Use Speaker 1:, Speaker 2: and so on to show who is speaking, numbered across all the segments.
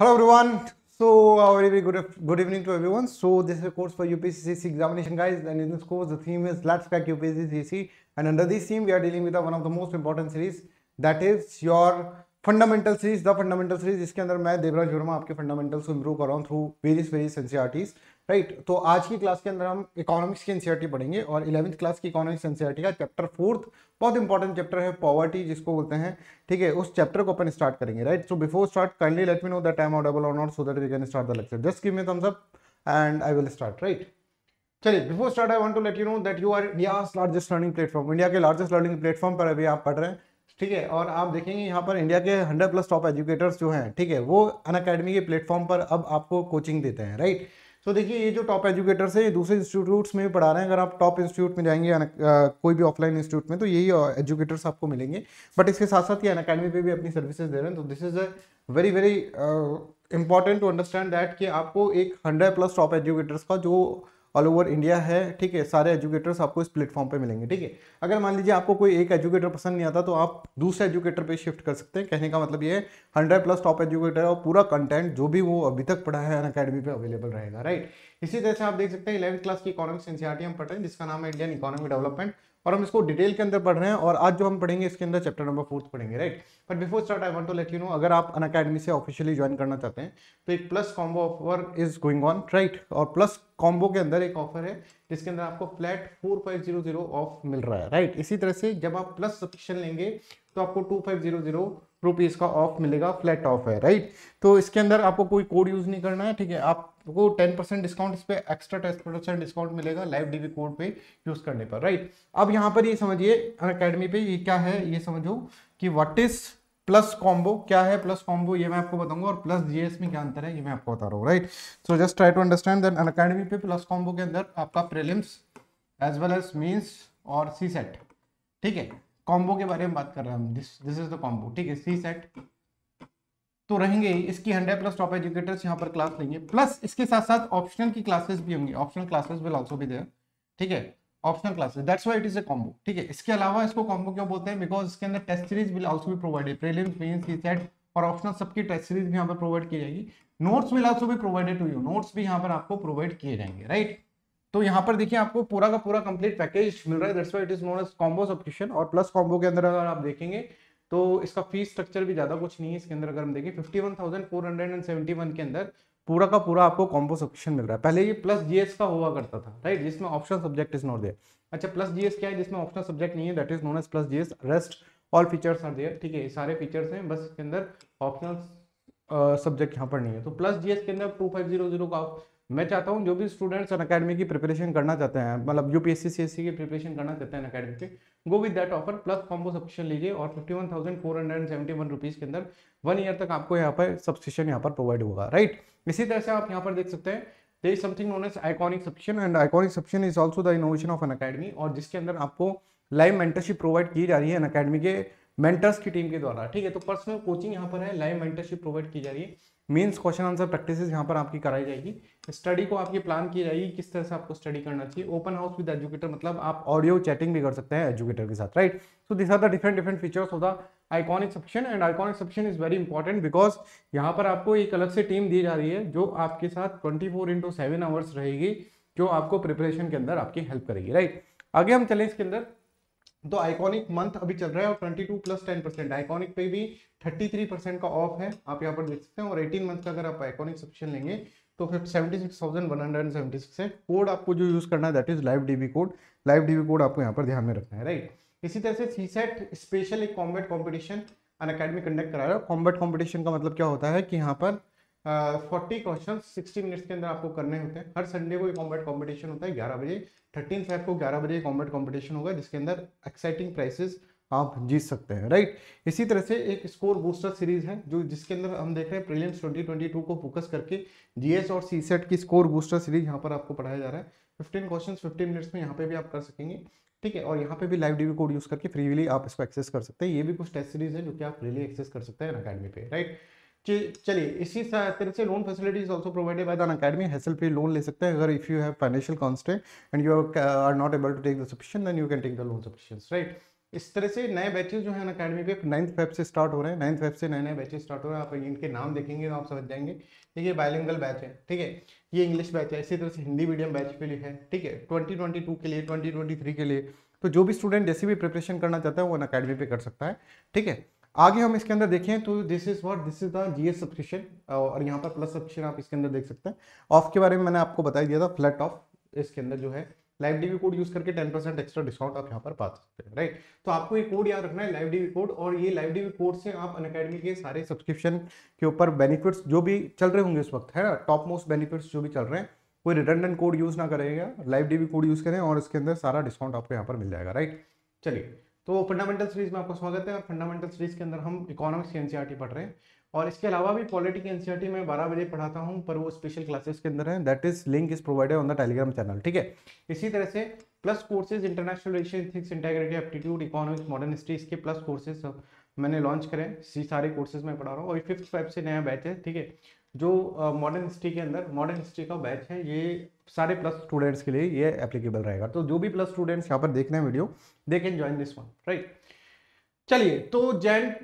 Speaker 1: Hello everyone. So uh, very very good good evening to everyone. So this is a course for UPCC examination guys and in this course the theme is let's crack UPCC and under this theme we are dealing with one of the most important series that is your fundamental series, the fundamental series. इसके अंदर मैं देवराज वर्मा आपके fundamentals को improve कर रहा various through various right तो आज की क्लास के अंदर हम इकोनॉमिक्स की एनसीआरटी पढ़ेंगे और इलेवंथ क्लास की इकोनॉमिक्स एनसीआरटी का चैप्टर फोर्थ बहुत इंपॉर्टेंट चैप्टर है पॉवर्टी जिसको बोलते हैं ठीक है उस चैप्टर को अपन स्टार्ट करेंगे right so before start kindly let me know the time available और not so that we can start the lecture just give me thumbs up and I will start right चलिए before start I want to let you know that you R India largest learning platform India के largest learning platform पर अभी आप पढ़ रहे हैं ठीक है और आप देखेंगे यहाँ पर इंडिया के हंड्रेड प्लस टॉप एजुकेटर्स जो हैं ठीक है वो अन के प्लेटफॉर्म पर अब आपको कोचिंग देते हैं राइट right? तो देखिए ये जो टॉप एजुकेटर्स है ये दूसरे इंस्टीट्यूट्स में भी पढ़ा रहे हैं अगर आप टॉप इंस्टीट्यूट में जाएंगे आ, कोई भी ऑफलाइन इंस्टीट्यूट में तो यही एजुकेटर्स आपको मिलेंगे बट इसके साथ साथ ये अन अकेडमी पर भी अपनी सर्विसेज दे रहे हैं तो this is a very very important to understand that कि आपको एक हंड्रेड प्लस टॉप एजुकेटर्स का जो ऑल ओवर इंडिया है ठीक है सारे एजुकेटर्स आपको इस प्लेटफॉर्म पे मिलेंगे ठीक है अगर मान लीजिए आपको कोई एक एजुकेटर पसंद नहीं आता तो आप दूसरे एजुकेटर पे शिफ्ट कर सकते हैं कहने का मतलब ये है हंड्रेड प्लस टॉप एजुकेटर और पूरा कंटेंट जो भी वो अभी तक पढ़ा है अन अकेडमी पर अवेलेबल रहेगा राइट इसी तरह से आप देख सकते हैं इलेवंथ क्लास की इकोनॉमिक्स एनसीआरटी हम पढ़ रहे हैं जिसका नाम है इंडियन इकोनॉमिक डेवलपमेंट और हम इसको डिटेल के अंदर पढ़ रहे हैं और आज जो हम पढ़ेंगे इसके अंदर चैप्टर नंबर फोर्थ पढ़ेंगे right but before start I want to let you know अगर आप अन अकेडमी से ऑफिशियली ज्वाइन करना चाहते हैं तो एक plus combo offer is going on right और प्लस कॉम्बो के अंदर एक ऑफर है जिसके अंदर आपको flat four five zero zero off मिल रहा है राइट इसी तरह से जब आप प्लस सब्सक्रिप्शन लेंगे तो आपको two five zero zero rupees का ऑफ मिलेगा फ्लैट ऑफ है राइट तो इसके अंदर आपको कोई कोड यूज़ नहीं करना है ठीक है आपको टेन परसेंट डिस्काउंट इस पर एक्स्ट्रा टेन परसेंट डिस्काउंट मिलेगा लाइव डीबी कोड पे यूज़ करने पर राइट अब यहाँ पर ये समझिए अकेडमी पे ये क्या है ये समझो कि वट इज़ प्लस कॉम्बो क्या है प्लस कॉम्बो ये मैं आपको बताऊंगा और प्लस जीएस में क्या अंतर है ये मैं आपको बता रहा हूँ right so just try to understand academy पे प्लस कॉम्बो के अंदर आपका prelims as well as mains और सी सेट ठीक है कॉम्बो के बारे में बात कर रहे हैं हम this this is the combo ठीक है सी सेट तो रहेंगे इसकी हंड्रेड प्लस टॉप एजुकेटर्स यहाँ पर क्लास लेंगे प्लस इसके साथ साथ ऑप्शनल की क्लासेस भी होंगी ऑप्शनल क्लासेस विल ऑल्सो भी देर ठीक है optional classes that's why it is a combo ठीक है इसके अलावा इसको कॉम्बो क्यों बोलते हैं बिकॉज इसके अंदर टेस्ट सीरीज विल ऑल्सो भी provided prelims mains C SAT और ऑप्शनल सबकी टेस्ट सीरीज भी यहाँ पर प्रोवाइड की जाएगी नोट्स विल ऑल्सो भी प्रोवाइडेड टू यू नोट्स भी यहाँ पर आपको प्रोवाइड किए जाएंगे राइट right? तो यहाँ पर देखिए आपको पूरा का पूरा कंप्लीट पैकेज मिल रहा है इट कॉम्बो सब्सक्रिप्शन और प्लस कॉम्बो के अंदर अगर आप देखेंगे तो इसका फीस स्ट्रक्चर भी ज़्यादा कुछ नहीं है इसके अंदर अगर हम देखें fifty one thousand four hundred and seventy one के अंदर पूरा का पूरा आपको कॉम्बो सब्सक्रिप्शन मिल रहा है पहले ये प्लस जीएस का हुआ करता था राइट जिसमें option subject is not there अच्छा प्लस जीएस क्या है जिसमें ऑप्शन सब्जेक्ट नहीं है that is known as plus GS rest all features are there ठीक है सारे फीचर्स हैं बस इसके अंदर ऑप्शनल सब्जेक्ट यहाँ पर नहीं है तो प्लस जीएस के अंदर टू फाइव जीरो जीरो का मैं चाहता हूँ जो भी स्टूडेंट्स अन अकेडमी की प्रिपरेशन करना चाहते हैं मतलब यू पी एस की प्रिपरेशन करना चाहते हैं अन अकेडमी पे go with that offer plus combo subscription लीजिए और fifty one thousand four hundred and seventy one rupees के अंदर वन ईयर तक आपको यहाँ पर सब्सक्रिप्शन यहाँ पर प्रोवाइड होगा राइट इसी तरह से आप यहाँ पर देख सकते हैं they is something known as iconic subscription and iconic subscription is also the innovation of Unacademy और जिसके अंदर आपको लाइव मेंटरशिप प्रोवाइड की जा रही है अन अकेडमी के मेंटर्स की टीम के द्वारा ठीक है तो पर्सनल कोचिंग यहाँ पर है लाइव मेंटरशिप प्रोवाइड की जा रही है मीन्स क्वेश्चन आंसर प्रैक्टिस यहाँ पर आपकी कराई जाएगी स्टडी को आपकी प्लान की जाएगी किस तरह से आपको स्टडी करना चाहिए ओपन हाउस विद एजुकेटर मतलब आप ऑडियो चैटिंग भी कर सकते हैं एजुकेटर के साथ right so this are the different different features of the iconic subscription and iconic subscription is very important because यहाँ पर आपको एक अलग से टीम दी जा रही है जो आपके साथ twenty four into seven hours रहेगी जो आपको प्रिपरेशन के अंदर आपकी हेल्प करेगी राइट आगे हम चलें इसके अंदर तो आइकॉनिक मंथ अभी चल रहा है और 22 प्लस 10 परसेंट आइकॉनिक पे भी 33 परसेंट का ऑफ है आप यहाँ पर देख सकते हैं और 18 मंथ का अगर आप आइकॉनिक सब्सक्रिप्शन लेंगे तो फिर seventy six thousand one hundred and seventy six है कोड आपको जो यूज़ करना है that is live DB code live DB code आपको यहाँ पर ध्यान में रखना है राइट इसी तरह से सी सेट स्पेशल एक combat competition Unacademy conduct करा रहा है कॉम्बैट कॉम्पिटिशन का मतलब क्या होता है कि यहाँ पर फोर्टी क्वेश्चन सिक्सटी मिनट्स के अंदर आपको करने होते हैं हर संडे को एक कॉम्बैट कॉम्पिटिशन होता है ग्यारह बजे थर्टीन फाइव को ग्यारह बजे कॉम्बैट कॉम्पिटिशन होगा जिसके अंदर एक्साइटिंग प्राइसेज आप जीत सकते हैं राइट इसी तरह से एक स्कोर बूस्टर सीरीज है जो जिसके अंदर हम देख रहे हैं प्रीलिम्स 2022 को फोकस करके जीएस और सी सेट की स्कोर बूस्टर सीरीज यहाँ पर आपको पढ़ाया जा रहा है फिफ्टीन क्वेश्चन फिफ्टीन मिनट्स में यहाँ पे भी आप कर सकेंगे ठीक है और यहाँ पे भी लाइव डीवी कोड यूज करके फ्रीली आप इसको एक्सेस कर सकते हैं ये भी कुछ टेस्ट सीरीज है जो कि आप फ्रीली एक्सेस कर सकते हैं अकेडमी पे राइट चलिए इसी तरह से loan facilities also provided by the academy hassle free loan ले सकते हैं अगर if you have financial constant and you are not able to take the sufficient then you can take the loan sufficience right इस तरह से नए batches जो है अन अकेडमी पे नाइन्थ फेब से स्टार्ट हो रहे हैं नाइन्थ फेब से नए नए बैचेज स्टार्ट हो रहे हैं आप इनके नाम देखेंगे तो आप समझ जाएंगे ठीक है बायलिंगल बैच है ठीक है ये इंग्लिश बैच है इसी तरह से हिंदी मीडियम बैच के लिए है ठीक है ट्वेंटी ट्वेंटी टू के लिए ट्वेंटी ट्वेंटी थ्री के लिए तो जो भी स्टूडेंट जैसे भी प्रिपरेशन करना चाहता है वो अन अकेडमी पे कर सकता है ठीक है आगे हम इसके अंदर देखें तो this is what this is the G S subscription और यहाँ पर प्लस सब्सक्रिप्शन आप इसके अंदर देख सकते हैं ऑफ के बारे में मैंने आपको बताया दिया था फ्लैट ऑफ इसके अंदर जो है लाइव डीवी कोड यूज करके टेन परसेंट एक्स्ट्रा डिस्काउंट आप यहाँ पर पा सकते हैं राइट तो आपको ये कोड याद रखना है लाइव डीवी कोड और ये लाइव डीवी कोड से आप अन के सारे सब्सक्रिप्शन के ऊपर बेनिफिट्स जो भी चल रहे होंगे इस वक्त है ना टॉप मोस्ट बेनिफिट्स जो भी चल रहे हैं कोई रिटर्डेंट कोड यूज ना करेगा लाइव डीवी कोड यूज करें और इसके अंदर सारा डिस्काउंट आपको यहाँ पर मिल जाएगा राइट चलिए तो फंडामेंटल सीरीज में आपका स्वागत है और फंडामेंटल सीरीज के अंदर हम इकोनॉमिक्स एनसीआरटी e पढ़ रहे हैं और इसके अलावा भी पॉलिटिकल एनसीआरटी मैं बारह बजे पढ़ाता हूँ पर वो स्पेशल क्लासेस के अंदर है that is link is provided on the Telegram channel ठीक है इसी तरह से plus courses international relation ethics integrity aptitude economics modern history इसके प्लस कोर्सेज मैंने लॉन्च करें सी सारे कोर्सेज में पढ़ा रहा हूँ और फिफ्थ फाइव से नया बैच है ठीक है जो मॉडर्न हिस्ट्री के अंदर मॉडर्न हिस्ट्री का बैच है ये सारे प्लस स्टूडेंट्स के लिए ये एप्लीकेबल रहेगा तो जो भी प्लस स्टूडेंट्स यहाँ पर देख रहे हैं video they can join this one right चलिए तो जैन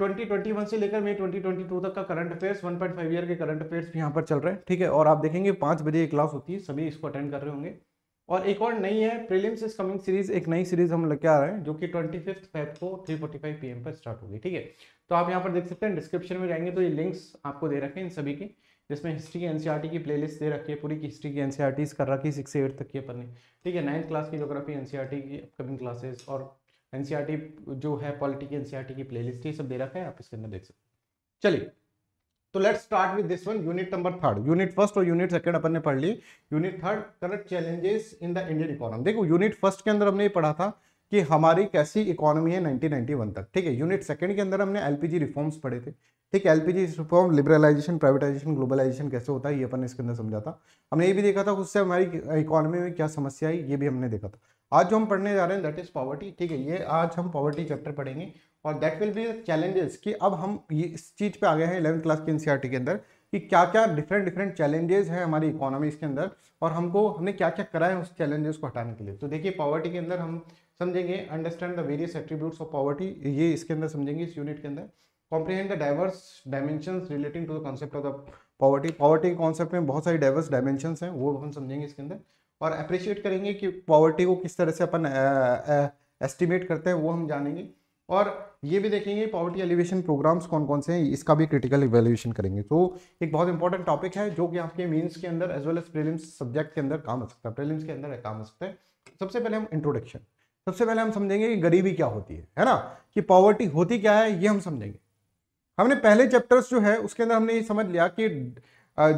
Speaker 1: 2021 से लेकर मई 2022 तक का करंट अफेयर्स 1.5 ईयर के करंट अफेयर्स भी यहाँ पर चल रहे हैं ठीक है और आप देखेंगे पाँच बजे एक क्लास होती है सभी इसको अटेंड कर रहे होंगे और एक और नई है प्रीलिम्स इस कमिंग सीरीज एक नई सीरीज हम लेके आ रहे हैं जो कि ट्वेंटी फिफ्थ को थ्री फोर्टी फाइव पी पर स्टार्ट होगी ठीक है तो आप यहाँ पर देख सकते हैं डिस्क्रिप्शन में जाएंगे तो ये लिंक्स आपको दे रखे हैं इन सभी की जिसमें हिस्ट्री की एनसीआर e की प्ले दे रखी है पूरी की हिस्ट्री की एनसीआर e कर रखी है सिक्स से एट तक की अपनी ठीक है नाइन्थ क्लास की जोग्राफी एनसीआर e की अपकमिंग क्लासेस और एनसीईआरटी जो है पॉलिटी की एनसीईआरटी की प्लेलिस्ट ये सब दे रखा है आप इसके अंदर देख सकते चलिए तो let start with this one unit number third unit first और यूनिट सेकंड अपन ने पढ़ ली unit third current challenges in the Indian economy देखो यूनिट फर्स्ट के अंदर हमने ये पढ़ा था कि हमारी कैसी इकोनॉमी है 1991 तक ठीक है यूनिट सेकंड के अंदर हमने एलपीजी रिफॉर्म्स पढ़े थे ठीक है LPG reform liberalisation privatisation globalisation कैसे होता है ये अपन इसके अंदर समझा था हमने ये भी देखा था उससे हमारी इकोनॉमी में क्या समस्या आई ये भी हमने देखा था आज जो हम पढ़ने जा रहे हैं दैट इज पॉवर्टी ठीक है ये आज हम पॉवर्टी चैप्टर पढ़ेंगे और दैट विल बी चैलेंजेस कि अब हम ये इस चीज़ पे आ गए हैं इलेवंथ क्लास के एनसीआर के अंदर कि क्या क्या डिफरेंट डिफरेंट चैलेंजेस हैं हमारी इकोनॉमी के अंदर और हमको हमने क्या क्या करा है उस चैलेंजेस को हटाने के लिए तो देखिए पॉवर्टी के अंदर हम समझेंगे understand the various attributes of poverty ये इसके अंदर समझेंगे इस यूनिट के अंदर comprehend the diverse dimension relating to the concept of the poverty poverty के कॉन्सेप्ट में बहुत सारी डाइवर्स डायमेंशन हैं वो हम समझेंगे इसके अंदर और अप्रिशिएट करेंगे कि पॉवर्टी को किस तरह से अपन एस्टिमेट करते हैं वो हम जानेंगे और ये भी देखेंगे पॉवर्टी एलिवेशन प्रोग्राम्स कौन कौन से हैं इसका भी क्रिटिकल इवेल्यूशन करेंगे तो एक बहुत इंपॉर्टेंट टॉपिक है जो कि आपके मीन्स के अंदर as well as prelims subject के अंदर काम आ सकता है प्रिलिम्स के अंदर काम आ सकता है सबसे पहले हम इंट्रोडक्शन सबसे पहले हम समझेंगे कि गरीबी क्या होती है है ना कि पॉवर्टी होती क्या है ये हम समझेंगे हमने पहले चैप्टर्स जो है उसके अंदर हमने ये समझ लिया कि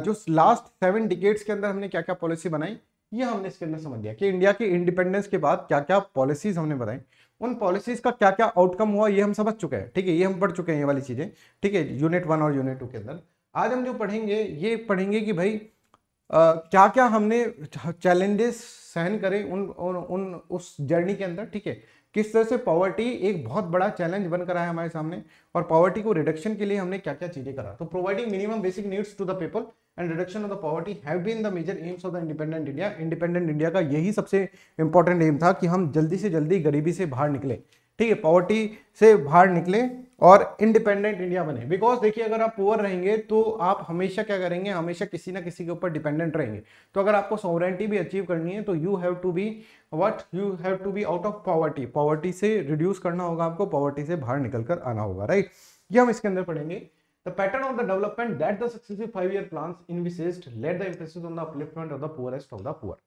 Speaker 1: जो लास्ट सेवन डिकेट्स के अंदर हमने क्या क्या पॉलिसी बनाई ये हमने इसके अंदर समझ लिया कि इंडिया के इंडिपेंडेंस के बाद क्या क्या पॉलिसीज हमने बनाई उन पॉलिसीज का क्या क्या आउटकम हुआ ये हम समझ चुके हैं ठीक है ये हम पढ़ चुके हैं ये वाली चीज़ें ठीक है यूनिट वन और यूनिट टू के अंदर आज हम जो पढ़ेंगे ये पढ़ेंगे कि भाई क्या क्या हमने चैलेंजेस सहन करे उन उन उस जर्नी के अंदर ठीक है किस तरह से पॉवर्टी एक बहुत बड़ा चैलेंज बन कर है हमारे सामने और पॉवर्टी को रिडक्शन के लिए हमने क्या क्या चीजें करा तो providing minimum basic needs to the people and reduction of the poverty have been the major aims of the independent India independent India का यही सबसे इंपॉर्टेंट एम था कि हम जल्दी से जल्दी गरीबी से बाहर निकले ठीक है पॉवर्टी से बाहर निकले और इंडिपेंडेंट इंडिया बने बिकॉज देखिए अगर आप पुअर रहेंगे तो आप हमेशा क्या करेंगे हमेशा किसी ना किसी के ऊपर डिपेंडेंट रहेंगे तो अगर आपको सॉवरेंटी भी अचीव करनी है तो you have to be what you have to be out of poverty poverty से रिड्यूस करना होगा आपको पॉवर्टी से बाहर निकल कर आना होगा राइट ये हम इसके अंदर पढ़ेंगे pattern of the development that the successive five year plan in विशेष let the emphasis on the upliftment of the poorest of the poor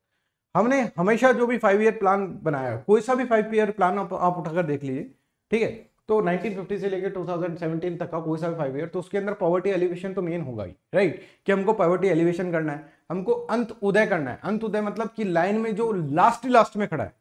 Speaker 1: हमने हमेशा जो भी फाइव ईयर प्लान बनाया कोई सा भी फाइव ईयर प्लान आप, आप उठाकर देख लीजिए ठीक है तो 1950 से लेकर 2017 तक का कोई सा भी फाइव ईयर तो उसके अंदर पॉवर्टी एलिवेशन तो मेन होगा ही राइट कि हमको पॉवर्टी एलिवेशन करना है हमको अंत उदय करना है अंत उदय मतलब कि लाइन में जो लास्ट लास्ट में खड़ा है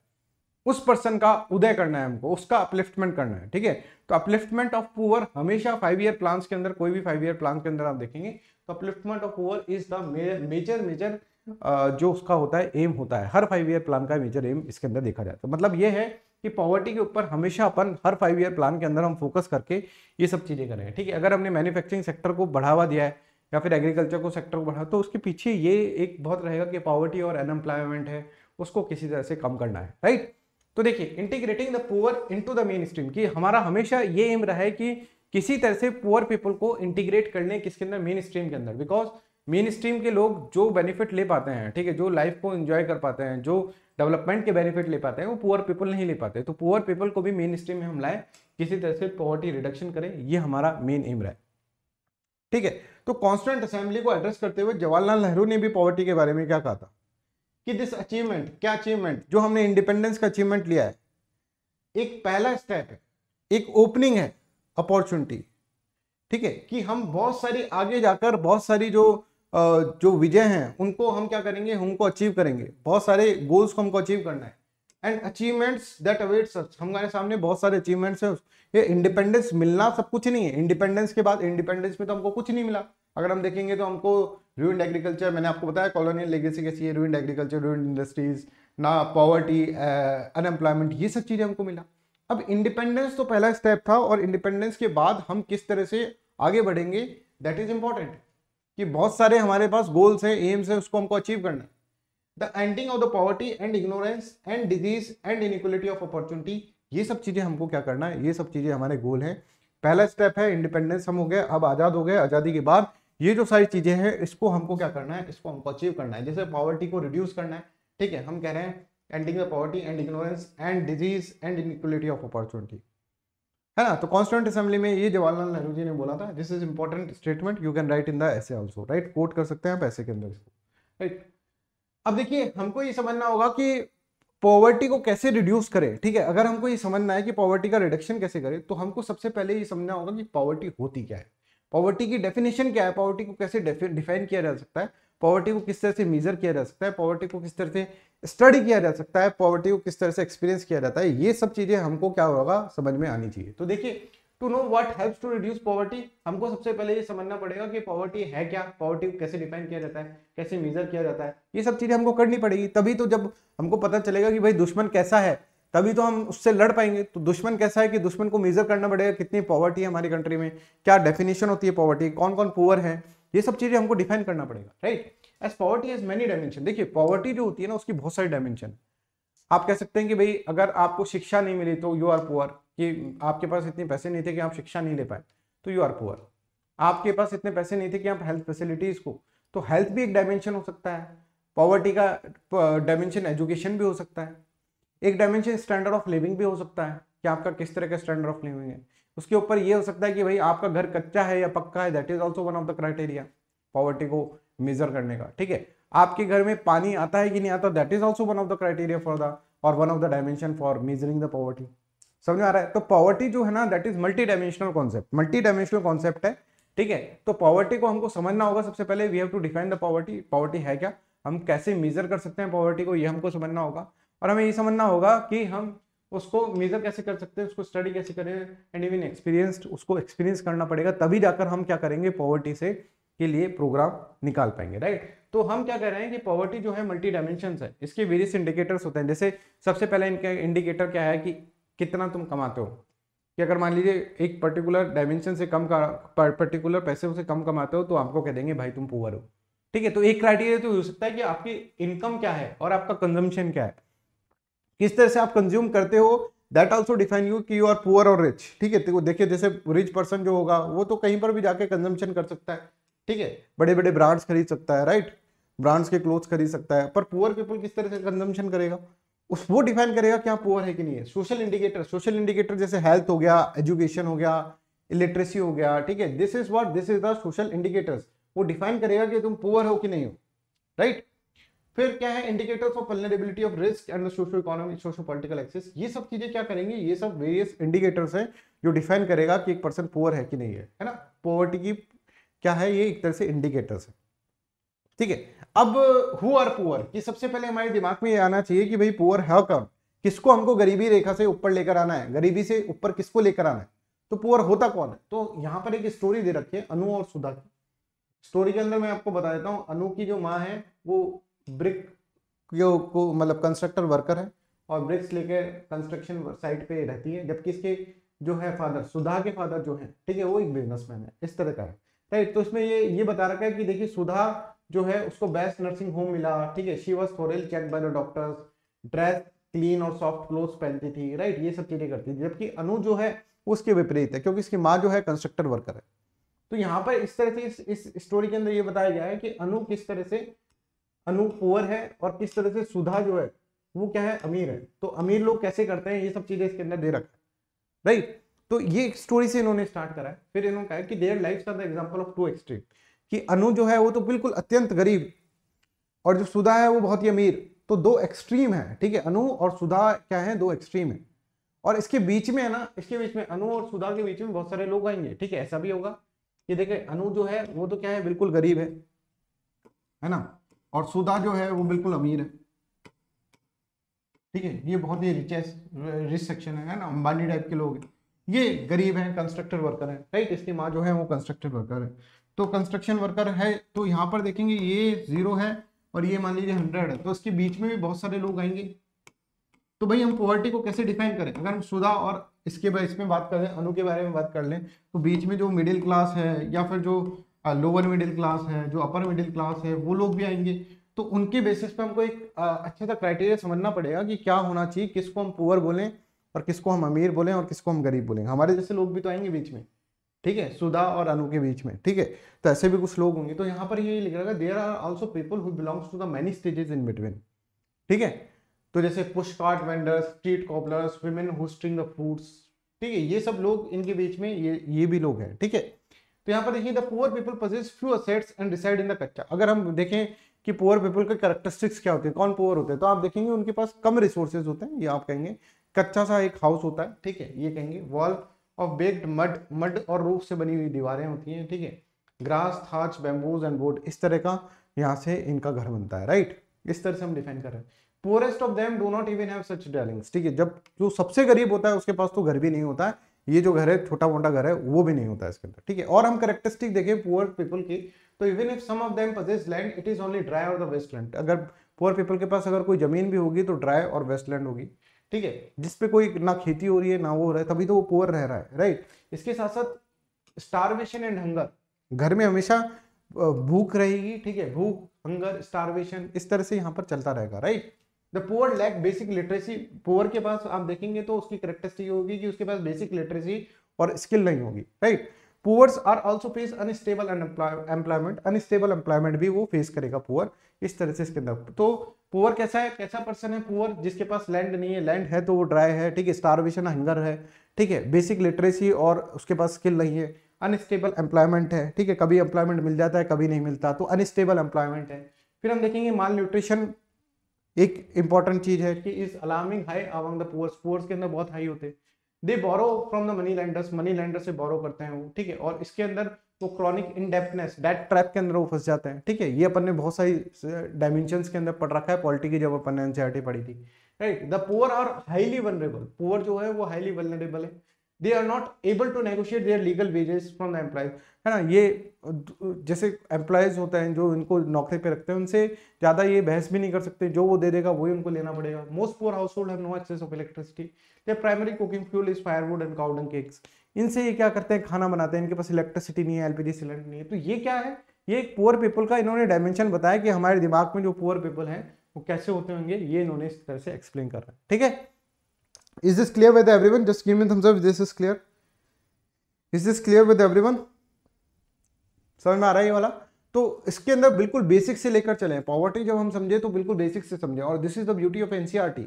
Speaker 1: उस पर्सन का उदय करना है हमको उसका अपलिफ्टमेंट करना है ठीक है तो अपलिफ्टमेंट ऑफ पुअर हमेशा फाइव ईयर प्लान के अंदर कोई भी फाइव ईयर प्लान के अंदर आप देखेंगे तो upliftment of poor is the major major जो उसका होता है एम होता है हर फाइव ईयर प्लान का मेजर एम इसके अंदर देखा जाता है मतलब ये है कि पॉवर्टी के ऊपर हमेशा अपन हर फाइव ईयर प्लान के अंदर हम फोकस करके ये सब चीज़ें करें ठीक है अगर हमने मैन्युफैक्चरिंग सेक्टर को बढ़ावा दिया है या फिर एग्रीकल्चर को सेक्टर को बढ़ा तो उसके पीछे ये एक बहुत रहेगा कि पॉवर्टी और अनएम्प्लॉयमेंट है उसको किसी तरह से कम करना है राइट तो देखिए integrating the poor into the mainstream कि हमारा हमेशा ये एम रहा है कि किसी तरह से पुअर पीपल को इंटीग्रेट करने किसके अंदर मेन स्ट्रीम के अंदर बिकॉज मेन स्ट्रीम के लोग जो बेनिफिट ले पाते हैं ठीक है जो लाइफ को इन्जॉय कर पाते हैं जो डेवलपमेंट के बेनिफिट ले पाते हैं वो पुअर पीपल नहीं ले पाते तो पुअर पीपल को भी मेन स्ट्रीम में हम लाए किसी तरह से पॉवर्टी रिडक्शन करें ये हमारा मेन एम रहा है ठीक है तो कॉन्स्टेंट असेंबली को एड्रेस करते हुए जवाहरलाल नेहरू ने भी पॉवर्टी के बारे में क्या कहा था कि दिस अचीवमेंट क्या अचीवमेंट जो हमने इंडिपेंडेंस का अचीवमेंट लिया है एक पहला स्टेप है एक ओपनिंग है अपॉर्चुनिटी ठीक है कि हम बहुत सारी आगे जाकर बहुत सारी जो जो विजय हैं उनको हम क्या करेंगे उनको अचीव करेंगे बहुत सारे गोल्स को हमको अचीव करना है एंड अचीवमेंट्स दैट अवेट्स हमारे सामने बहुत सारे अचीवमेंट्स हैं ये इंडिपेंडेंस मिलना सब कुछ नहीं है इंडिपेंडेंस के बाद इंडिपेंडेंस में तो हमको कुछ नहीं मिला अगर हम देखेंगे तो हमको रूइंड एग्रीकल्चर मैंने आपको बताया कॉलोनियल लेगेसी कैसी है रूइंड एग्रीकल्चर रूइंड इंडस्ट्रीज ना पॉवर्टी अनएम्प्लॉयमेंट ये सब चीज़ें हमको मिला अब इंडिपेंडेंस तो पहला स्टेप था और इंडिपेंडेंस के बाद हम किस तरह से आगे बढ़ेंगे दैट इज इंपॉर्टेंट कि बहुत सारे हमारे पास गोल्स हैं एम्स हैं उसको हमको अचीव करना है the ending of the poverty and ignorance and disease and inequality of opportunity ये सब चीज़ें हमको क्या करना है ये सब चीज़ें हमारे गोल हैं पहला स्टेप है इंडिपेंडेंस हम हो गए अब आज़ाद हो गए आज़ादी के बाद ये जो सारी चीज़ें हैं इसको हमको क्या करना है इसको हमको अचीव करना है जैसे पॉवर्टी को रिड्यूस करना है ठीक है हम कह रहे हैं ending the poverty and ignorance and disease and inequality of opportunity है ना तो कॉन्स्टिट्यूंट असेंबली में ये जवाहरलाल नेहरू जी ने बोला था this is important statement you can write in the essay also write quote कर सकते हैं आप ऐसे के अंदर इसको राइट अब देखिए हमको ये समझना होगा कि पॉवर्टी को कैसे रिड्यूस करें ठीक है अगर हमको ये समझना है कि पॉवर्टी का रिडक्शन कैसे करें तो हमको सबसे पहले ये समझना होगा कि पॉवर्टी होती क्या है पॉवर्टी की डेफिनेशन क्या है पॉवर्टी को कैसे डिफाइन किया जा सकता है पॉवर्टी को किस तरह से मेजर किया जा सकता है पॉवर्टी को किस तरह से स्टडी किया जा सकता है पॉवर्टी को किस तरह से एक्सपीरियंस किया जाता है ये सब चीज़ें हमको क्या होगा समझ में आनी चाहिए तो देखिए to know what helps to reduce poverty हमको सबसे पहले ये समझना पड़ेगा कि पॉवर्टी है क्या पॉवर्टी को कैसे डिफाइन किया जाता है कैसे मेजर किया जाता है ये सब चीज़ें हमको करनी पड़ेगी तभी तो जब हमको पता चलेगा कि भाई दुश्मन कैसा है तभी तो हम उससे लड़ पाएंगे तो दुश्मन कैसा है कि दुश्मन को मेजर करना पड़ेगा कितनी पॉवर्टी है हमारी कंट्री में क्या डेफिनेशन होती है पॉवर्टी कौन कौन पुअर है ये सब चीज़ें हमको डिफाइन करना पड़ेगा right as poverty as many dimension देखिए पॉवर्टी जो होती है ना उसकी बहुत सारी डायमेंशन आप कह सकते हैं कि भाई अगर आपको शिक्षा नहीं मिली तो यू आर पुअर कि आपके पास इतने पैसे नहीं थे कि आप शिक्षा नहीं ले पाए तो यू आर पुअर आपके पास इतने पैसे नहीं थे कि आप हेल्थ फैसिलिटीज़ को तो हेल्थ भी एक डायमेंशन हो सकता है पॉवर्टी का डायमेंशन एजुकेशन भी हो सकता है एक डायमेंशन स्टैंडर्ड ऑफ लिविंग भी हो सकता है कि आपका किस तरह का स्टैंडर्ड ऑफ लिविंग है उसके ऊपर ये हो सकता है कि भाई आपका घर कच्चा है या पक्का है that is also one of the criteria poverty को मेजर करने का ठीक है आपके घर में पानी आता है कि नहीं आता that is also one of the criteria for the और one of the dimension for measuring the poverty समझ में आ रहा है तो पॉवर्टी जो है ना that is multi dimensional concept multi dimensional concept है ठीक है तो पॉवर्टी को हमको समझना होगा सबसे पहले we have to define the poverty poverty है क्या हम कैसे मेजर कर सकते हैं पॉवर्टी को ये हमको समझना होगा और हमें ये समझना होगा कि हम उसको मेजर कैसे कर सकते हैं उसको स्टडी कैसे करें एंड इवन एक्सपीरियंस्ड उसको एक्सपीरियंस करना पड़ेगा तभी जाकर हम क्या करेंगे पॉवर्टी से के लिए प्रोग्राम निकाल पाएंगे राइट तो हम क्या कह रहे हैं कि पॉवर्टी जो है मल्टी डायमेंशन है इसके वेरियस इंडिकेटर्स होते हैं जैसे सबसे पहले इनका इंडिकेटर क्या है कि कितना तुम कमाते हो कि अगर मान लीजिए एक पर्टिकुलर डायमेंशन से कम का पर्टिकुलर पैसे से कम कमाते हो तो आपको कह देंगे भाई तुम पुअर हो ठीक है तो एक क्राइटेरिया तो हो सकता है कि आपकी इनकम क्या है और आपका कंजम्पशन क्या है किस तरह से आप कंज्यूम करते हो दैट ऑल्सो डिफाइन यू कि यू आर पुअर और रिच ठीक है देखिए जैसे रिच पर्सन जो होगा वो तो कहीं पर भी जाके कंजम्पशन कर सकता है ठीक है बड़े बड़े ब्रांड्स खरीद सकता है राइट ब्रांड्स के क्लोथ्स खरीद सकता है पर पुअर पीपल किस तरह से कंजम्पशन करेगा उस वो डिफाइन करेगा कि आप हाँ, पुअर है कि नहीं है सोशल इंडिकेटर सोशल इंडिकेटर जैसे हेल्थ हो गया एजुकेशन हो गया इलिटरेसी हो गया ठीक है this is what this is the social indicators वो डिफाइन करेगा कि तुम पुअर हो कि नहीं हो राइट फिर क्या है indicators of vulnerability of risk and social economic social political access ये सब चीजें क्या करेंगे ये सब वेरियस इंडिकेटर्स हैं जो डिफाइन करेगा कि एक पर्सन पुअर है कि नहीं है है ना पॉवर्टी की क्या है ये एक तरह से इंडिकेटर्स है ठीक है अब हु आर पुअर ये सबसे पहले हमारे दिमाग में ये आना चाहिए कि भाई पुअर है कब किसको हमको गरीबी रेखा से ऊपर लेकर आना है गरीबी से ऊपर किसको लेकर आना है तो पुअर होता कौन है तो यहाँ पर एक स्टोरी दे रखी है अनु और सुधा की स्टोरी के अंदर मैं आपको बता देता हूँ अनु की जो माँ है वो ब्रिक जो को मतलब कंस्ट्रक्टर वर्कर है और ब्रिक्स लेके कंस्ट्रक्शन साइट पे रहती है जबकि इसके जो है फादर सुधा के फादर जो है ठीक है वो एक बिजनेसमैन है इस तरह का है राइट तो इसमें ये ये बता रखा है कि देखिए सुधा जो है उसको बेस्ट नर्सिंग होम मिला ठीक है she was thoroughly check by the doctors dress clean और सॉफ्ट क्लोथ पहनती थी राइट ये सब चीज़ें करती थी जबकि अनु जो है उसके विपरीत है क्योंकि इसकी माँ जो है कंस्ट्रक्टर वर्कर है तो यहाँ पर इस तरह से इस, इस स्टोरी के अंदर ये बताया गया है कि अनु किस तरह से अनु पुअर है और किस तरह से सुधा जो है वो क्या है अमीर है तो अमीर लोग कैसे करते हैं ये सब चीजें इसके अंदर दे रखा है राइट तो ये एक स्टोरी से इन्होंने स्टार्ट करा है फिर इन्होंने कहा कि their life are the example of two extreme कि अनु जो है वो तो बिल्कुल अत्यंत गरीब और जो सुधा है वो बहुत ही अमीर तो दो एक्सट्रीम है ठीक है अनु और सुधा क्या है दो एक्सट्रीम है और इसके बीच में है ना इसके बीच में अनु और सुधा के बीच में बहुत सारे लोग आएंगे ठीक है ऐसा भी होगा ये देखे अनु जो है वो तो क्या है बिल्कुल गरीब है है ना और सुधा जो है वो बिल्कुल अमीर है ठीक है ये बहुत ही रिचेस्ट रिच सेक्शन है ना अंबानी टाइप के लोग ये गरीब हैं कंस्ट्रक्टर वर्कर हैं राइट इसकी माँ जो है वो कंस्ट्रक्टर वर्कर है तो कंस्ट्रक्शन वर्कर है तो यहाँ पर देखेंगे ये जीरो है और ये मान लीजिए हंड्रेड है तो इसके बीच में भी बहुत सारे लोग आएंगे तो भाई हम पॉवर्टी को कैसे डिफाइन करें अगर हम सुधा और इसके बारे इसमें बात कर लें अनु के बारे में बात कर लें तो बीच में जो मिडिल क्लास है या फिर जो लोअर मिडिल क्लास है जो अपर मिडिल क्लास है वो लोग भी आएंगे तो उनके बेसिस पे हमको एक अच्छा अच्छे सा क्राइटेरिया समझना पड़ेगा कि क्या होना चाहिए किसको हम पुअर बोलें और किसको हम अमीर बोलें और किसको हम गरीब बोलें हमारे जैसे लोग भी तो आएंगे बीच में ठीक है सुधा और अनु के बीच में ठीक है तो ऐसे भी कुछ लोग होंगे तो यहाँ पर ये लिख रहा है there are also people who belongs to the many stages in between ठीक है तो जैसे push cart vendors street cobblers women who the foods ठीक है ये सब लोग इनके बीच में ये ये भी लोग हैं ठीक है तो यहाँ पर देखिए the poor people possess few assets and decide in the कच्चा अगर हम देखें कि पुअर पीपल के करेक्टरिस्टिक्स क्या होते हैं कौन पुअर होते हैं तो आप देखेंगे उनके पास कम रिसोर्सेज होते हैं ये आप कहेंगे कच्चा सा एक हाउस होता है ठीक है ये कहेंगे wall of baked mud mud और रूफ से बनी हुई दीवारें होती हैं ठीक है ग्रास थाच बैम्बूज एंड वोड इस तरह का यहाँ से इनका घर बनता है राइट इस तरह से हम डिफाइन कर रहे हैं poorest of them do not even have such dwellings ठीक है जब जो सबसे गरीब होता है उसके पास तो घर भी नहीं होता है ये जो घर है छोटा मोटा घर है वो भी नहीं होता इसके अंदर ठीक है और हम करेक्टरिस्टिक देखें पुअर पीपल की तो even if some of them possess land it is only dry और द वेस्ट लैंड अगर पुअर पीपल के पास अगर कोई जमीन भी होगी तो ड्राई और वेस्ट लैंड होगी ठीक है जिसपे कोई ना खेती हो रही है ना वो हो रहा है तभी तो वो पुअर रह रहा है राइट इसके साथ साथ स्टारवेशन एंड हंगर घर में हमेशा भूख रहेगी ठीक है भूख हंगर स्टारवेशन इस तरह से यहाँ पर चलता रहेगा right the poor lack basic literacy poor के पास आप देखेंगे तो उसकी करेक्टरिस्टिक होगी कि उसके पास बेसिक लिटरेसी और स्किल नहीं होगी right poors are also face unstable employment unstable employment भी वो फेस करेगा पुअर इस तरह से इसके अंदर तो पुअर कैसा है कैसा पर्सन है पुअर जिसके पास लैंड नहीं है लैंड है तो वो ड्राई है ठीक है स्टारवेशन हंगर है ठीक है बेसिक लिटरेसी और उसके पास स्किल नहीं है अनस्टेबल एम्प्लॉयमेंट है ठीक है कभी एम्प्लॉयमेंट मिल जाता है कभी नहीं मिलता तो अनस्टेबल एम्प्लॉयमेंट है फिर हम देखेंगे माल न्यूट्रिशन एक इंपॉर्टेंट चीज है कि is alarming high among the poors poors के अंदर बहुत हाई होते they borrow from the money lenders money lender से बोरो करते हैं वो ठीक है और इसके अंदर वो क्रॉनिक इनडेप्थनेस डेट ट्रैप के अंदर वो फंस जाते हैं ठीक है ये अपन ने बहुत सारी डायमेंशन के अंदर पढ़ रखा है पॉलिटी की जब अपन ने एनसीआरटी पढ़ी थी right the poor are highly vulnerable poor जो है वो हाईली वनरेबल है they are not able to negotiate their legal wages from the employers है ना ये जैसे एम्प्लॉयज़ होते हैं जो इनको नौकरी पे रखते हैं उनसे ज़्यादा ये बहस भी नहीं कर सकते जो वो दे देगा वही उनको लेना पड़ेगा most poor household no access of electricity they primary cooking fuel is firewood and cow dung cakes इनसे ये क्या करते हैं खाना बनाते हैं इनके पास इलेक्ट्रिसिटी नहीं है एलपीजी सिलेंडर नहीं है तो ये क्या है ये एक पुअर पीपल का इन्होंने डायमेंशन बताया कि हमारे दिमाग में जो पुअर पीपल हैं वो कैसे होते होंगे ये इन्होंने इस तरह से एक्सप्लेन कर रहा है ठीक है is this clear with everyone just give me thumbs up this is clear is this clear with everyone समझ में आ रहा है ये वाला तो इसके अंदर बिल्कुल बेसिक से लेकर चले पॉवर्टी जब हम समझे तो बिल्कुल बेसिक से समझे और this is the beauty of NCERT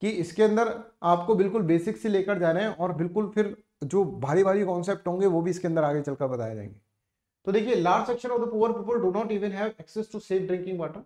Speaker 1: कि इसके अंदर आपको बिल्कुल बेसिक से लेकर जा रहे हैं और बिल्कुल फिर जो भारी भारी कॉन्सेप्ट होंगे वो भी इसके अंदर आगे चलकर बताए जाएंगे तो देखिए large section of the poor people do not even have access to safe drinking water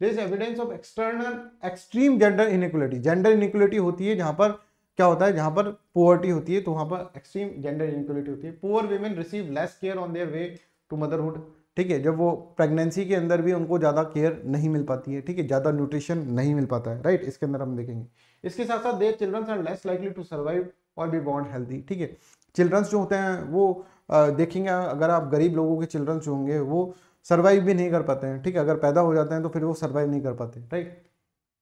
Speaker 1: there is evidence of external extreme gender inequality gender inequality होती है जहां पर क्या होता है जहाँ पर पोवर्टी होती है तो वहाँ पर एक्सट्रीम जेंडर इनक्वलिटी होती है poor women receive less care on their way to motherhood ठीक है जब वो प्रेगनेंसी के अंदर भी उनको ज़्यादा केयर नहीं मिल पाती है ठीक है ज़्यादा न्यूट्रिशन नहीं मिल पाता है राइट इसके अंदर हम देखेंगे इसके साथ साथ their childrens are less likely to survive और बी बॉन्ड हेल्थी ठीक है चिल्ड्रंस जो होते हैं वो देखेंगे अगर आप गरीब लोगों के चिल्ड्रंस जो होंगे वो सर्वाइव भी नहीं कर पाते हैं ठीक है अगर पैदा हो जाते हैं तो फिर वो सर्वाइव नहीं कर पाते right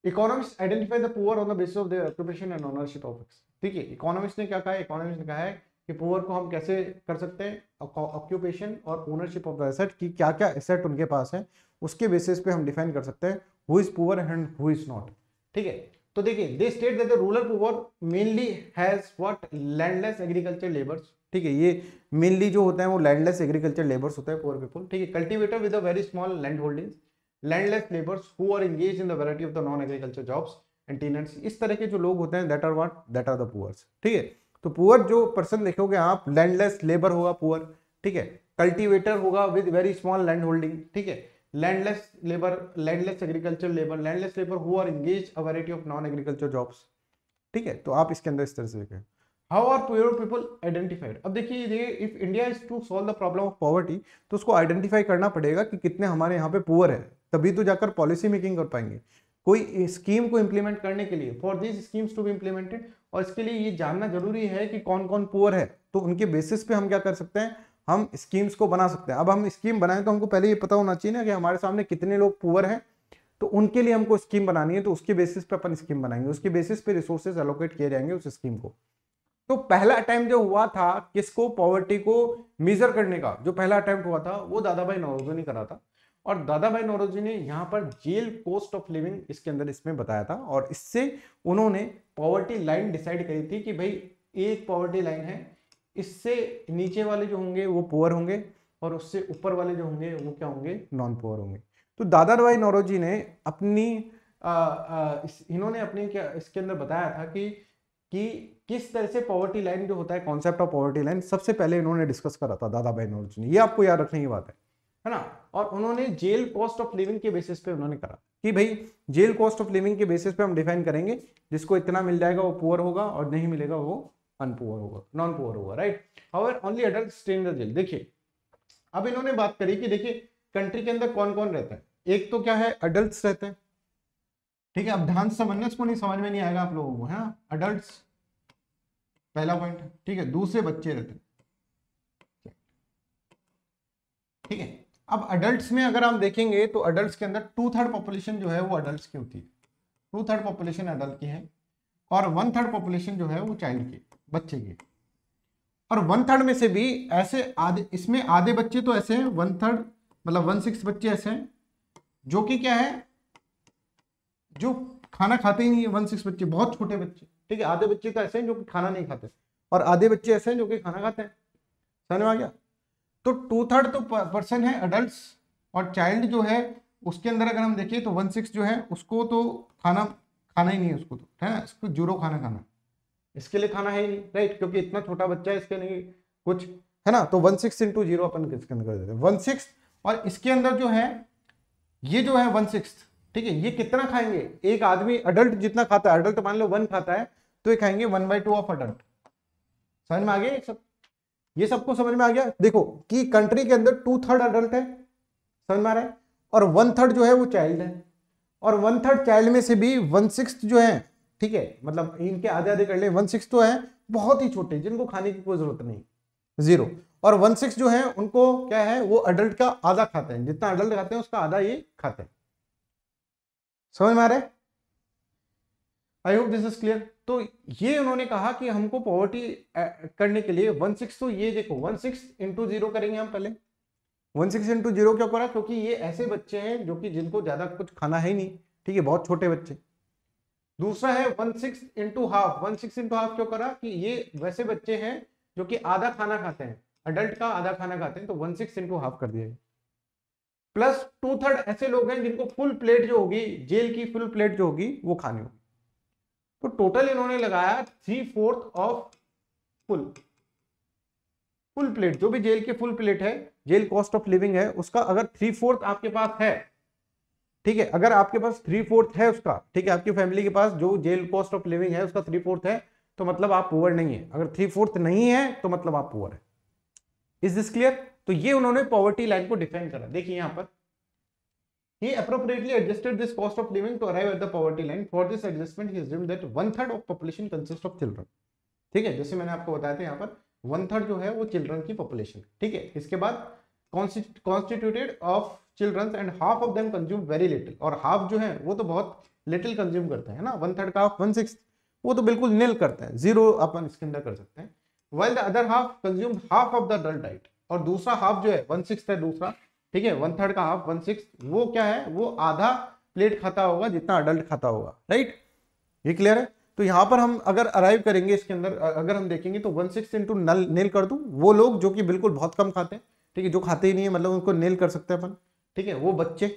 Speaker 1: economist identify the poor on the basis of their occupation and ownership of ठीक है इकोनॉमिस्ट ने क्या कहा इकोनॉमिस्ट ने कहा है कि पुअर को हम कैसे कर सकते हैं ऑक्यूपेशन और ओनरशिप ऑफ द एसेट कि क्या क्या एसेट उनके पास है उसके बेसिस पे हम डिफाइन कर सकते हैं who is poor and who is not ठीक है तो देखिए they state that the rural poor mainly has what landless agriculture labours ठीक है ये मेनली जो होते हैं वो लैंडलेस एग्रीकल्चर लेबर्स होते हैं पुअर पीपल ठीक है cultivator with a very small land holdings landless labours who are engage in the variety of the non agriculture jobs and tenants इस तरह के जो लोग होते हैं that are what that are the poors ठीक है तो पुअर जो पर्सन देखोगे आप लैंडलेस लेबर होगा पुअर ठीक है कल्टीवेटर होगा with very small land holding ठीक है landless labour landless agriculture labour landless labour who are engage a variety of non agriculture jobs ठीक है तो आप इसके अंदर इस तरह से देखें how are poor people identified अब देखिए if India is to solve the problem of poverty तो उसको आइडेंटिफाई करना पड़ेगा कि कितने हमारे यहाँ पे पुअर है तभी तो जाकर पॉलिसी मेकिंग कर पाएंगे कोई स्कीम को इम्प्लीमेंट करने के लिए for this schemes to be implemented और इसके लिए ये जानना जरूरी है कि कौन कौन पुअर है तो उनके बेसिस पे हम क्या कर सकते हैं हम स्कीम्स को बना सकते हैं अब हम स्कीम बनाएं तो हमको पहले ये पता होना चाहिए ना कि हमारे सामने कितने लोग पुअर हैं तो उनके लिए हमको स्कीम बनानी है तो उसके बेसिस पे अपन स्कीम बनाएंगे उसके बेसिस पे रिसोर्सेज एलोकेट किए जाएंगे उस स्कीम को तो पहला अटैम्प्ट जो हुआ था किसको पॉवर्टी को मेजर करने का जो पहला अटैम्प्ट हुआ था वो दादा भाई नौरोजी ने करा था और दादा भाई नौरोजी ने यहाँ पर जेल कोस्ट ऑफ लिविंग इसके अंदर इसमें बताया था और इससे उन्होंने पॉवर्टी लाइन डिसाइड करी थी कि भाई एक पॉवर्टी लाइन है इससे नीचे वाले जो होंगे वो पुअर होंगे और उससे ऊपर वाले जो होंगे वो क्या होंगे नॉन पुअर होंगे तो दादा भाई नौरोजी ने अपनी आ, आ, इस, इन्होंने अपने क्या इसके अंदर बताया था कि कि किस तरह से पॉवर्टी लाइन जो होता है कॉन्सेप्ट ऑफ पॉवर्टी लाइन सबसे पहले इन्होंने डिस्कस करा था दादा भाई नॉर्ज ने ये आपको याद रखने की बात है है ना और उन्होंने जेल कॉस्ट ऑफ लिविंग के बेसिस पे उन्होंने करा कि भाई जेल कॉस्ट ऑफ लिविंग के बेसिस पे हम डिफाइन करेंगे जिसको इतना मिल जाएगा वो पुअर होगा और नहीं मिलेगा वो अनपुअर होगा नॉन पुअर होगा right however only adult stay jail देखिए अब इन्होंने बात करी कि देखिए कंट्री के अंदर कौन कौन रहता है एक तो क्या है अडल्ट रहते हैं ठीक है अब ध्यान समझना इसको नहीं समझ में नहीं आएगा आप लोगों को है ना अडल्ट पहला पॉइंट ठीक है दूसरे बच्चे रहते हैं ठीक है अब अडल्ट में अगर हम देखेंगे तो अडल्ट के अंदर टू थर्ड पॉपुलेशन जो है वो अडल्ट की होती है टू थर्ड पॉपुलेशन अडल्ट की है और वन थर्ड पॉपुलेशन जो है वो चाइल्ड की बच्चे की और वन थर्ड में से भी ऐसे आधे इसमें आधे बच्चे तो ऐसे हैं वन थर्ड मतलब वन सिक्स बच्चे ऐसे हैं जो कि क्या है जो खाना खाते ही नहीं है वन सिक्स बच्चे बहुत छोटे बच्चे ठीक है आधे बच्चे तो ऐसे हैं जो कि खाना नहीं खाते और आधे बच्चे ऐसे हैं जो कि खाना खाते हैं समझ में आ गया तो टू थर्ड तो पर्सन है अडल्ट और चाइल्ड जो है उसके अंदर अगर हम देखें तो वन सिक्स जो है उसको तो खाना खाना ही नहीं है उसको तो है ना इसको जीरो खाना खाना इसके लिए खाना है ही नहीं राइट क्योंकि इतना छोटा बच्चा है इसके लिए कुछ है ना तो वन सिक्स इंटू जीरो अपन किसके अंदर कर देते हैं वन सिक्स और इसके अंदर जो है ये जो है वन सिक्स ठीक है ये कितना खाएंगे एक आदमी अडल्ट जितना खाता है अडल्ट तो मान लो वन खाता है तो ये खाएंगे one by two of adult समझ में आ गया सब ये सबको समझ में आ गया देखो कि कंट्री के अंदर टू थर्ड अडल्ट है समझ में आ रहा है और वन थर्ड जो है वो चाइल्ड है और वन थर्ड चाइल्ड में से भी वन सिक्स जो है ठीक है मतलब इनके आधे आधे कर ले वन सिक्स तो है बहुत ही छोटे जिनको खाने की कोई जरूरत नहीं जीरो और वन सिक्स जो है उनको क्या है वो अडल्ट का आधा खाते हैं जितना अडल्ट खाते हैं उसका आधा ये खाते हैं समझ में आ रहा है I hope this is clear तो ये उन्होंने कहा कि हमको पॉवर्टी करने के लिए वन सिक्स तो ये देखो वन सिक्स इंटू जीरो करेंगे हम पहले वन सिक्स इंटू जीरो क्यों करा क्योंकि ये ऐसे बच्चे हैं जो कि जिनको ज़्यादा कुछ खाना है ही नहीं ठीक है बहुत छोटे बच्चे दूसरा है one six into half one six into half क्यों करा कि ये वैसे बच्चे हैं जो कि आधा खाना खाते हैं अडल्ट का आधा खाना खाते हैं तो वन सिक्स इंटू हाफ कर दिया प्लस टू थर्ड ऐसे लोग हैं जिनको फुल प्लेट जो होगी जेल की फुल प्लेट जो होगी वो खानी होगी तो टोटल इन्होंने लगाया three fourth of full full plate जो भी जेल की फुल प्लेट है जेल कॉस्ट ऑफ लिविंग है उसका अगर थ्री फोर्थ आपके पास है ठीक है अगर आपके पास थ्री फोर्थ है उसका ठीक है आपकी फैमिली के पास जो जेल कॉस्ट ऑफ लिविंग है उसका थ्री फोर्थ है तो मतलब आप पुअर नहीं है अगर थ्री फोर्थ नहीं है तो मतलब आप पुअर है इज दिस क्लियर तो ये उन्होंने पॉवर्टी लाइन को डिफाइन करा देखिए यहाँ पर he appropriately adjusted this cost of living to arrive at the poverty line for this adjustment he assumed that one third of population consists of children ठीक है जैसे मैंने आपको बताया था यहाँ पर वन थर्ड जो है वो चिल्ड्रन की पॉपुलेशन ठीक है इसके बाद constituted of children and half of them consume very little और हाफ जो है वो तो बहुत लिटिल कंज्यूम करते हैं ना वन थर्ड का हाफ वन सिक्स वो तो बिल्कुल नील करते हैं जीरो अपन इसके अंदर कर सकते हैं well the other half consume half of the adult diet और दूसरा हाफ जो है वन सिक्स है दूसरा ठीक है वन थर्ड का हाफ वन सिक्स वो क्या है वो आधा प्लेट खाता होगा जितना अडल्ट खाता होगा राइट ये क्लियर है तो यहाँ पर हम अगर अराइव करेंगे इसके अंदर अगर हम देखेंगे तो वन सिक्स इंटू नल नेल कर दूँ वो लोग जो कि बिल्कुल बहुत कम खाते हैं ठीक है जो खाते ही नहीं है मतलब उनको नेल कर सकते हैं अपन ठीक है वो बच्चे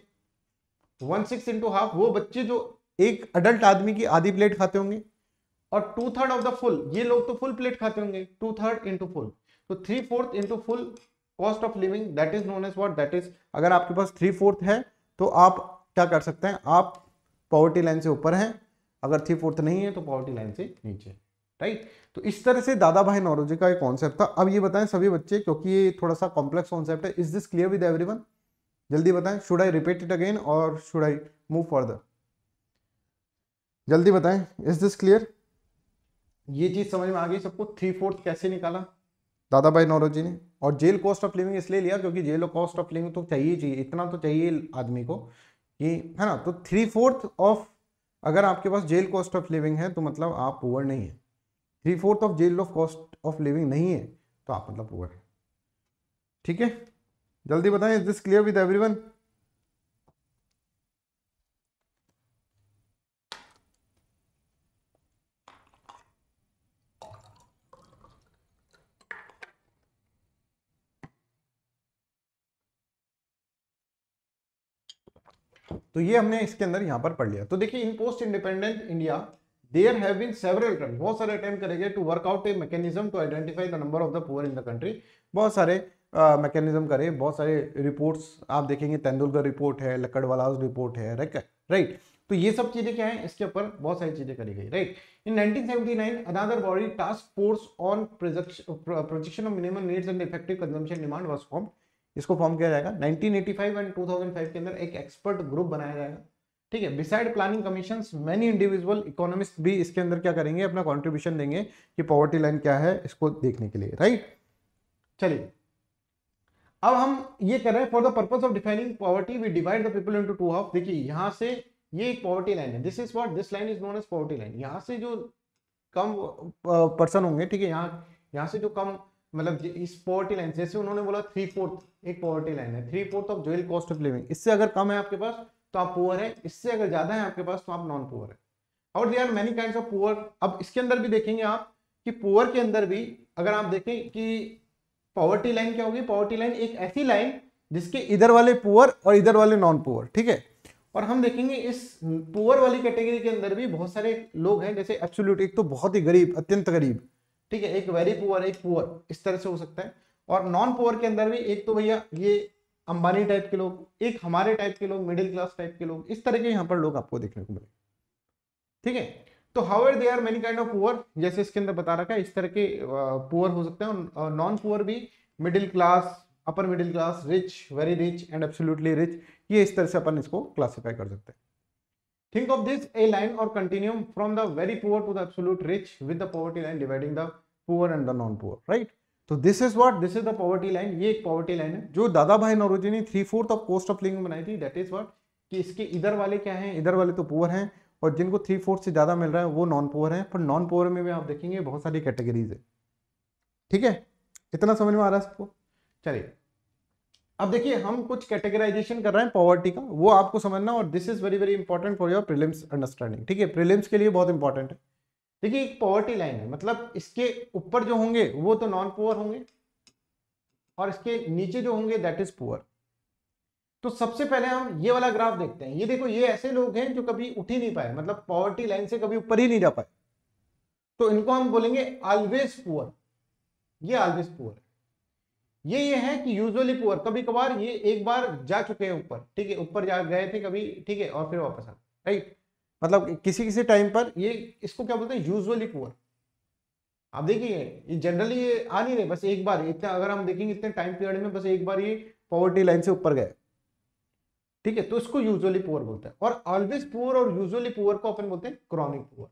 Speaker 1: वन सिक्स इंटू हाफ वो बच्चे जो एक अडल्ट आदमी की आधी प्लेट खाते होंगे और two third of the full ये लोग तो फुल प्लेट खाते होंगे टू थर्ड इंटू फुल तो three fourth into full cost of living that is known as what that is अगर आपके पास थ्री फोर्थ है तो आप क्या कर सकते हैं आप पॉवर्टी लाइन से ऊपर हैं अगर थ्री फोर्थ नहीं है तो पॉवर्टी लाइन से नीचे राइट तो इस तरह से दादा भाई नॉरोजी का एक कॉन्सेप्ट था अब ये बताएं सभी बच्चे क्योंकि ये थोड़ा सा कॉम्प्लेक्स कॉन्सेप्ट है is this clear with one जल्दी बताएं should I repeat it again और शुड आई मूव फर्दर जल्दी बताएं इज दिस क्लियर ये चीज समझ में आ गई सबको थ्री फोर्थ कैसे निकाला दादा भाई नौरोजी ने और जेल कॉस्ट ऑफ लिविंग इसलिए लिया क्योंकि जेल कॉस्ट ऑफ लिविंग तो चाहिए चाहिए इतना तो चाहिए आदमी को कि है ना तो थ्री फोर्थ ऑफ अगर आपके पास जेल कॉस्ट ऑफ लिविंग है तो मतलब आप पुअर नहीं है three fourth of jail of cost of living नहीं है तो आप मतलब पुअर है ठीक है जल्दी बताएं is this clear with everyone तो ये हमने इसके अंदर यहाँ पर पढ़ लिया तो देखिए in post independent India there have been several attempt बहुत सारे अटेम्प्ट करेंगे to work out a mechanism to identify the number of the poor in the country बहुत सारे मैकेनिज्म uh, करें बहुत सारे रिपोर्ट्स आप देखेंगे तेंदुलकर रिपोर्ट है लकड़वाला रिपोर्ट है राइट तो ये सब चीजें क्या है इसके ऊपर बहुत सारी चीजें करी गई right in 1979 another body task force on projection of minimum needs and effective consumption demand was formed इसको फॉर्म किया जाएगा 1985 एंड 2005 के अंदर एक एक्सपर्ट ग्रुप बनाया जाएगा ठीक है beside planning commission many individual economist भी इसके अंदर क्या करेंगे अपना कॉन्ट्रीब्यूशन देंगे कि पॉवर्टी लाइन क्या है इसको देखने के लिए राइट चलिए अब हम ये कर रहे हैं for the purpose of defining poverty we divide the people into two half देखिए यहां से ये एक पॉवर्टी लाइन है this is what this line is known as poverty line यहां से जो कम पर्सन होंगे ठीक है यहाँ यहाँ से जो कम मतलब इस पॉवर्टी लाइन जैसे उन्होंने बोला थ्री फोर्थ एक पॉवर्टी लाइन है थ्री फोर्थ ऑफ जोइल कॉस्ट ऑफ लिविंग इससे अगर कम है आपके पास तो आप पुअर है इससे अगर ज्यादा है आपके पास तो आप नॉन पुअर है और there are many kind of poor अब इसके अंदर भी देखेंगे आप कि पुअर के अंदर भी अगर आप देखें कि पॉवर्टी लाइन क्या होगी पॉवर्टी लाइन एक ऐसी लाइन जिसके इधर वाले पुअर और इधर वाले नॉन पुअर ठीक है और हम देखेंगे इस पुअर वाली कैटेगरी के अंदर भी बहुत सारे लोग हैं जैसे एब्सोल्यूट एक तो बहुत ही गरीब अत्यंत गरीब ठीक है एक वेरी पुअर एक पुअर इस तरह से हो सकता है और नॉन पुअर के अंदर भी एक तो भैया ये अंबानी टाइप के लोग एक हमारे टाइप के लोग मिडिल क्लास टाइप के लोग इस तरह के यहाँ पर लोग आपको देखने को मिले ठीक है तो uh there are many kind of poor जैसे इसके अंदर बता रखा है इस तरह के पुअर हो सकते हैं और नॉन पुअर भी middle class upper middle class rich very rich and absolutely rich ये इस तरह से अपन इसको क्लासीफाई कर सकते हैं think of this a line और continuum from the very poor to the absolute rich with the poverty line dividing the poor and the non poor right तो this is what this is the poverty line ये एक poverty line है जो दादा भाई नौरोजी ने three fourth of cost of living बनाई थी that is what कि इसके इधर वाले क्या हैं इधर वाले तो पुअर हैं और जिनको थ्री फोर्थ से ज़्यादा मिल रहा है वो नॉन पुअर हैं पर नॉन पुअर में भी आप देखेंगे बहुत सारी कैटेगरीज है ठीक है इतना समझ में आ रहा है सबको चलिए अब देखिए हम कुछ कैटेगराइजेशन कर रहे हैं पॉवर्टी का वो आपको समझना और this is very very important for your prelims understanding ठीक है प्रिलिम्स के लिए बहुत इंपॉर्टेंट है देखिए एक पॉवर्टी लाइन है मतलब इसके ऊपर जो होंगे वो तो नॉन पुअर होंगे और इसके नीचे जो होंगे दैट इज पुअर तो सबसे पहले हम ये वाला ग्राफ देखते हैं ये देखो ये ऐसे लोग हैं जो कभी उठ ही नहीं पाए मतलब पॉवर्टी लाइन से कभी ऊपर ही नहीं जा पाए तो इनको हम बोलेंगे ऑलवेज पुअर ये ऑलवेज पुअर है ये ये है कि यूजली पुअर कभी कभार ये एक बार जा चुके हैं ऊपर ठीक है ऊपर जा गए थे कभी ठीक है और फिर वापस आ राइट मतलब किसी किसी टाइम पर ये इसको क्या बोलते हैं यूजली पुअर आप देखिए ये जनरली ये आ नहीं रहे बस एक बार इतना अगर हम देखेंगे इतने टाइम पीरियड में बस एक बार ये पॉवर्टी लाइन से ऊपर गए ठीक है तो इसको यूजली पुअर बोलते हैं और ऑलवेज पुअर और यूजली पुअर को अपन बोलते हैं क्रॉनिक पुअर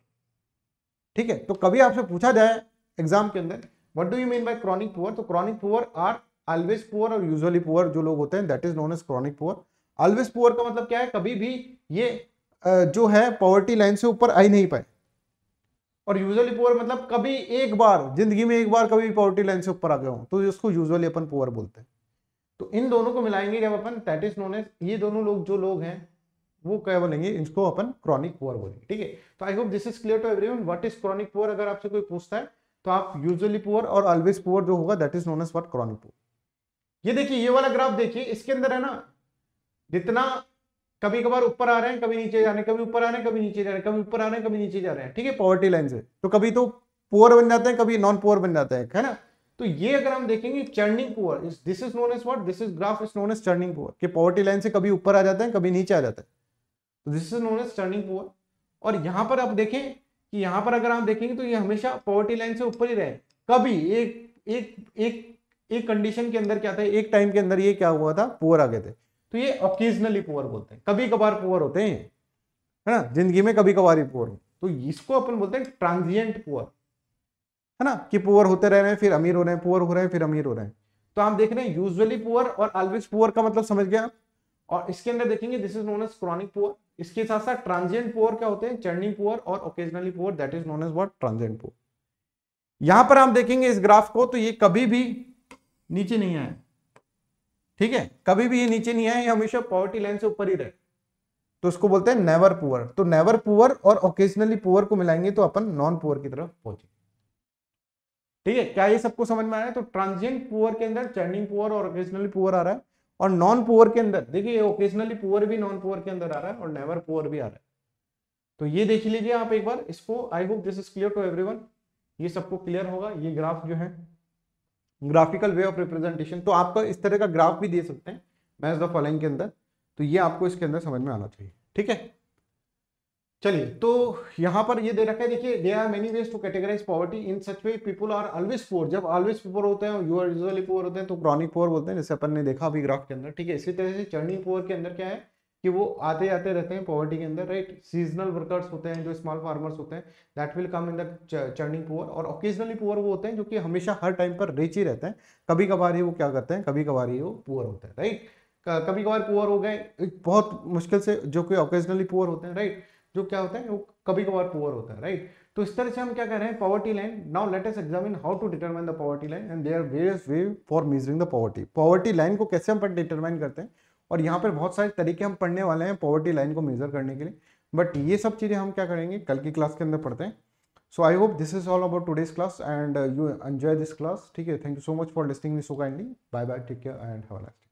Speaker 1: ठीक है तो कभी आपसे पूछा जाए एग्जाम के अंदर what do you mean by chronic poor तो chronic poor are always poor और यूजली पुअर जो लोग होते हैं that is known as chronic poor always poor का मतलब क्या है कभी भी ये जो है पॉवर्टी लाइन से ऊपर आ ही नहीं पाए और यूजली पुअर मतलब कभी एक बार जिंदगी में एक बार कभी पॉवर्टी लाइन से ऊपर आ गए हों तो इसको यूजली अपन पुअर बोलते हैं तो इन दोनों को मिलाएंगे जब अपन दैट इज नोन एज ये दोनों लोग जो लोग हैं वो क्या बोलेंगे इसको अपन क्रॉनिक पुअर बोलेंगे ठीक है तो I hope this is clear to one what is chronic poor अगर आपसे कोई पूछता है तो आप यूजली पुअर और ऑलवेज पुअर जो होगा that is known as what chronic poor ये देखिए ये वाला ग्राफ देखिए इसके अंदर है ना जितना कभी कभार ऊपर आ रहे हैं कभी नीचे जा रहे हैं कभी ऊपर आ रहे हैं कभी नीचे जा रहे हैं कभी ऊपर आ रहे हैं कभी नीचे जा रहे हैं ठीक है पॉवर्टी लाइन से तो कभी तो पुअर बन जाते हैं कभी नॉन पुअर बन जाते हैं है ना तो ये अगर हम देखेंगे churning poor this is known as what this is graph is known as churning poor कि पॉवर्टी लाइन से कभी ऊपर आ जाते हैं कभी नीचे आ जाते हैं तो this is known as churning poor और यहां पर आप देखें कि यहां पर अगर आप देखेंगे तो ये हमेशा पॉवर्टी लाइन से ऊपर ही रहे कभी एक एक एक एक कंडीशन के अंदर क्या था एक टाइम के अंदर ये क्या हुआ था पुअर आ गए थे तो ये ऑकेजनली पुअर बोलते हैं कभी कभार पुअर होते हैं है ना जिंदगी में कभी कभार ही पुअर तो इसको अपन बोलते हैं ट्रांजियंट पुअर है ना कि पुअर होते रह रहे हैं फिर अमीर हो रहे हैं पुअर हो रहे हैं फिर अमीर हो रहे हैं तो आप देख रहे हैं यूजली पुअर और ऑलवेज पुअर का मतलब समझ गया और इसके अंदर देखेंगे this is known as chronic poor इसके साथ साथ ट्रांजिएंट पोअर क्या होते हैं चर्निंग पोअर और occasionally poor that is known as what transient poor यहां पर हम देखेंगे इस ग्राफ को तो ये कभी भी नीचे नहीं आए ठीक है कभी भी ये नीचे नहीं आए ये हमेशा पॉवर्टी लाइन से ऊपर ही रहे तो उसको बोलते हैं नेवर पुअर तो नेवर पुअर और ओकेजनली पुअर को मिलाएंगे तो अपन नॉन पुअर की तरफ पहुंचे ठीक है क्या ये सबको समझ में आया तो ट्रांजिएंट पुअर के अंदर चर्निंग पुअर और ओकेजनली पुअर आ रहा है तो और नॉन पुअर के अंदर देखिए ओकेजनली पुअर भी नॉन पुअर के अंदर आ रहा है और नेवर पुअर भी आ रहा है तो ये देख लीजिए आप एक बार इसको I hope this is clear to one ये सबको क्लियर होगा ये ग्राफ जो है ग्राफिकल वे ऑफ रिप्रेजेंटेशन तो आपको इस तरह का ग्राफ भी दे सकते हैं मैच द फॉलोइंग के अंदर तो ये आपको इसके अंदर समझ में आना चाहिए ठीक है चलिए तो यहाँ पर ये दे रखा है देखिए there are many ways to categorise poverty in such way people are always poor जब ऑलवेज पुअर होते हैं यू आर यूजली पोअर होते हैं तो क्रॉनिक पोअर बोलते हैं जैसे अपन ने देखा अभी ग्राफ के अंदर ठीक है इसी तरह से चर्निंग पुअर के अंदर क्या है कि वो आते आते रहते हैं पॉवर्टी के अंदर राइट सीजनल वर्कर्स होते हैं जो स्मॉल फार्मर्स होते हैं that will come in the churning poor और ओकेजनली पुअर वो होते हैं जो कि हमेशा हर टाइम पर रिच ही रहते हैं कभी कभार ही वो क्या करते हैं कभी कभार ही वो पोअर होते हैं राइट कभी कभार पुअर हो गए बहुत मुश्किल से जो कि ओकेजनली पुअर होते हैं राइट जो क्या होता है वो कभी कभार पुअर होता है राइट तो इस तरह से हम क्या कह रहे हैं poverty line now let's examine how to determine the poverty line and there ways way for measuring the poverty poverty line को कैसे हम डिटरमाइन करते हैं और यहाँ पर बहुत सारे तरीके हम पढ़ने वाले हैं पॉवर्टी लाइन को मेजर करने के लिए बट ये सब चीज़ें हम क्या करेंगे कल की क्लास के अंदर पढ़ते हैं so I hope this is all about today's class and you enjoy this class ठीक है thank you so much for listening me so kindly bye bye take care and have a nice